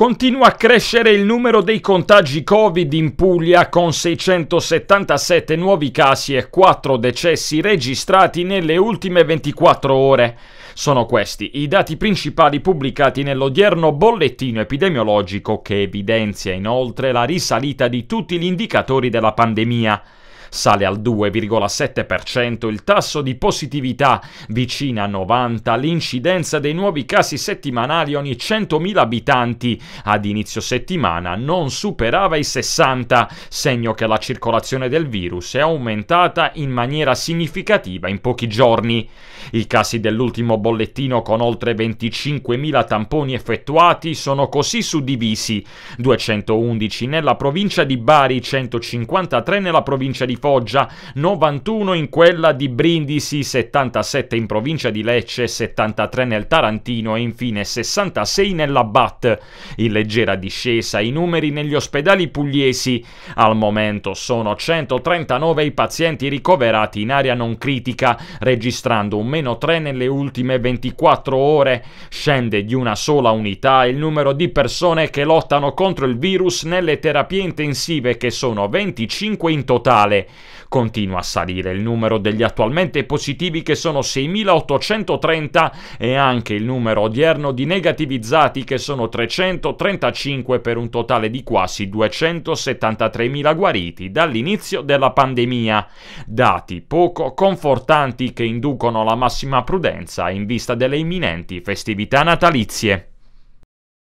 Continua a crescere il numero dei contagi Covid in Puglia con 677 nuovi casi e 4 decessi registrati nelle ultime 24 ore. Sono questi i dati principali pubblicati nell'odierno bollettino epidemiologico che evidenzia inoltre la risalita di tutti gli indicatori della pandemia sale al 2,7%, il tasso di positività vicina a 90, l'incidenza dei nuovi casi settimanali ogni 100.000 abitanti ad inizio settimana non superava i 60, segno che la circolazione del virus è aumentata in maniera significativa in pochi giorni. I casi dell'ultimo bollettino con oltre 25.000 tamponi effettuati sono così suddivisi: 211 nella provincia di Bari, 153 nella provincia di Foggia, 91 in quella di Brindisi, 77 in provincia di Lecce, 73 nel Tarantino e infine 66 nella BAT. In leggera discesa i numeri negli ospedali pugliesi. Al momento sono 139 i pazienti ricoverati in area non critica, registrando un meno 3 nelle ultime 24 ore. Scende di una sola unità il numero di persone che lottano contro il virus nelle terapie intensive che sono 25 in totale continua a salire. Il numero degli attualmente positivi che sono 6.830 e anche il numero odierno di negativizzati che sono 335 per un totale di quasi 273.000 guariti dall'inizio della pandemia. Dati poco confortanti che inducono la massima prudenza in vista delle imminenti festività natalizie.